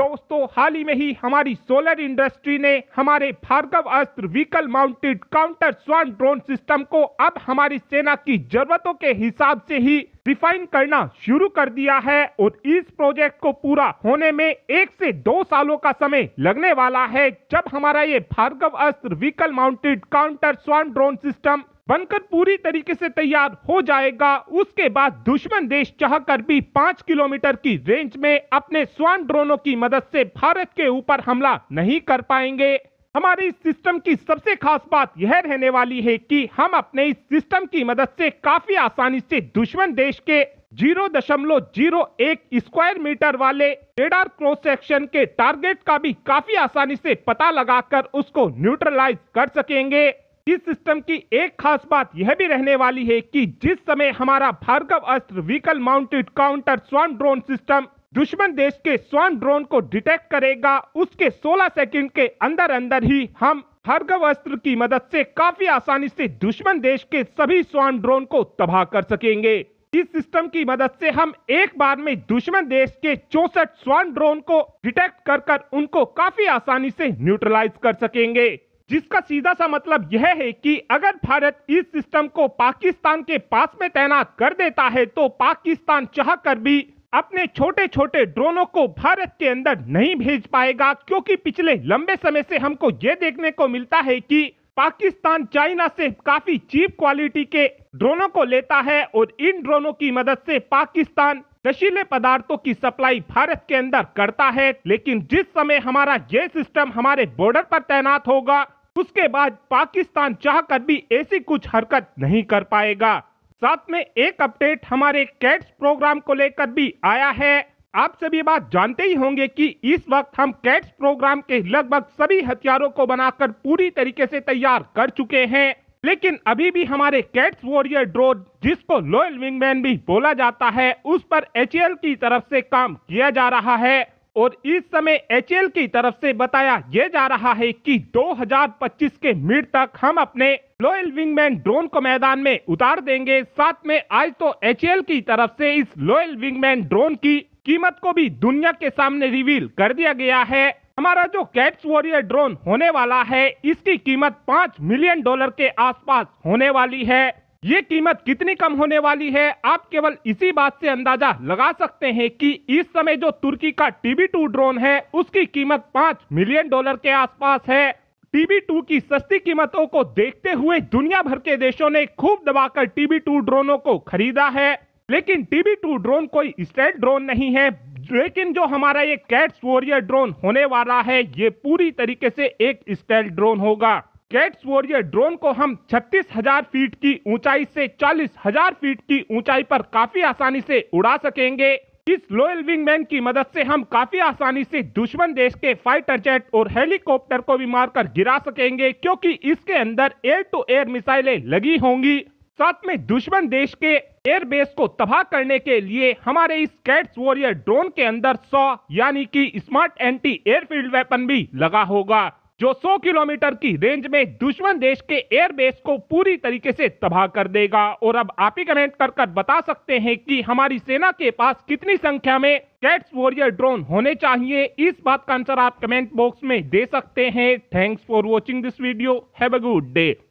दोस्तों हाल ही में ही हमारी सोलर इंडस्ट्री ने हमारे Bhargav Astra vehicle mounted counter swarm drone system को अब हमारी सेना की जरूरतों के हिसाब से ही रिफाइन करना शुरू कर दिया है और इस प्रोजेक्ट को पूरा होने में एक से दो सालों का समय लगने वाला है जब हमारा ये Bhargav Astra vehicle mounted counter swarm drone system बनकर पूरी तरीके से तैयार हो जाएगा उसके बाद दुश्मन देश चाहकर भी पाँच किलोमीटर की रेंज में अपने स्वान ड्रोनों की मदद से भारत के ऊपर हमला नहीं कर पाएंगे हमारे इस सिस्टम की सबसे खास बात यह रहने वाली है कि हम अपने इस सिस्टम की मदद से काफी आसानी से दुश्मन देश के जीरो दशमलव जीरो एक स्क्वायर मीटर वाले रेडार क्रॉस सेक्शन के टारगेट का भी काफी आसानी से पता लगाकर उसको न्यूट्रलाइज कर सकेंगे इस सिस्टम की एक खास बात यह भी रहने वाली है कि जिस समय हमारा Bhargav Astra vehicle mounted counter swarm drone system दुश्मन देश के स्वान ड्रोन को डिटेक्ट करेगा उसके 16 सेकंड के अंदर अंदर ही हम भार्गव अस्त्र की मदद से काफी आसानी से दुश्मन देश के सभी स्वान ड्रोन को तबाह कर सकेंगे इस सिस्टम की मदद से हम एक बार में दुश्मन देश के चौसठ स्वान ड्रोन को डिटेक्ट कर कर उनको काफी आसानी से न्यूट्रलाइज कर सकेंगे जिसका सीधा सा मतलब यह है कि अगर भारत इस सिस्टम को पाकिस्तान के पास में तैनात कर देता है तो पाकिस्तान चाह कर भी अपने छोटे छोटे ड्रोनों को भारत के अंदर नहीं भेज पाएगा क्योंकि पिछले लंबे समय से हमको ये देखने को मिलता है कि पाकिस्तान चाइना से काफी चीप क्वालिटी के ड्रोनों को लेता है और इन ड्रोनों की मदद से पाकिस्तान नशीले पदार्थों की सप्लाई भारत के अंदर करता है लेकिन जिस समय हमारा ये सिस्टम हमारे बॉर्डर पर तैनात होगा उसके बाद पाकिस्तान चाहकर भी ऐसी कुछ हरकत नहीं कर पाएगा साथ में एक अपडेट हमारे कैट्स प्रोग्राम को लेकर भी आया है आप सभी बात जानते ही होंगे कि इस वक्त हम कैट्स प्रोग्राम के लगभग सभी हथियारों को बनाकर पूरी तरीके से तैयार कर चुके हैं लेकिन अभी भी हमारे कैट्स वॉरियर ड्रोन जिसको लॉयल विंगमैन भी बोला जाता है उस पर एच की तरफ से काम किया जा रहा है और इस समय एच की तरफ से बताया ये जा रहा है कि 2025 के मिड तक हम अपने लॉयल विंगमैन ड्रोन को मैदान में उतार देंगे साथ में आज तो एच की तरफ से इस लॉयल विंगमैन ड्रोन की कीमत को भी दुनिया के सामने रिवील कर दिया गया है हमारा जो कैट्स वॉरियर ड्रोन होने वाला है इसकी कीमत पाँच मिलियन डॉलर के आसपास होने वाली है ये कीमत कितनी कम होने वाली है आप केवल इसी बात से अंदाजा लगा सकते हैं कि इस समय जो तुर्की का टीबी टू ड्रोन है उसकी कीमत पाँच मिलियन डॉलर के आसपास है टीबी टू की सस्ती कीमतों को देखते हुए दुनिया भर के देशों ने खूब दबाकर टीबी टू ड्रोनों को खरीदा है लेकिन टीबी टू ड्रोन कोई स्टेट ड्रोन नहीं है लेकिन जो हमारा ये कैट्स वॉरियर ड्रोन होने वाला है ये पूरी तरीके से एक स्टेल ड्रोन होगा कैट्स वॉरियर ड्रोन को हम 36,000 फीट की ऊंचाई से 40,000 फीट की ऊंचाई पर काफी आसानी से उड़ा सकेंगे इस लोयल विंगमैन की मदद से हम काफी आसानी से दुश्मन देश के फाइटर जेट और हेलीकॉप्टर को भी मारकर गिरा सकेंगे क्योंकि इसके अंदर एयर टू एयर मिसाइलें लगी होंगी साथ में दुश्मन देश के एयरबेस को तबाह करने के लिए हमारे इस कैट्स वॉरियर ड्रोन के अंदर सौ यानी कि स्मार्ट एंटी एयरफील्ड वेपन भी लगा होगा जो 100 किलोमीटर की रेंज में दुश्मन देश के एयरबेस को पूरी तरीके से तबाह कर देगा और अब आप ही कमेंट कर कर बता सकते हैं कि हमारी सेना के पास कितनी संख्या में कैट्स वॉरियर ड्रोन होने चाहिए इस बात का आंसर आप कमेंट बॉक्स में दे सकते हैं thanks for watching this video have a good day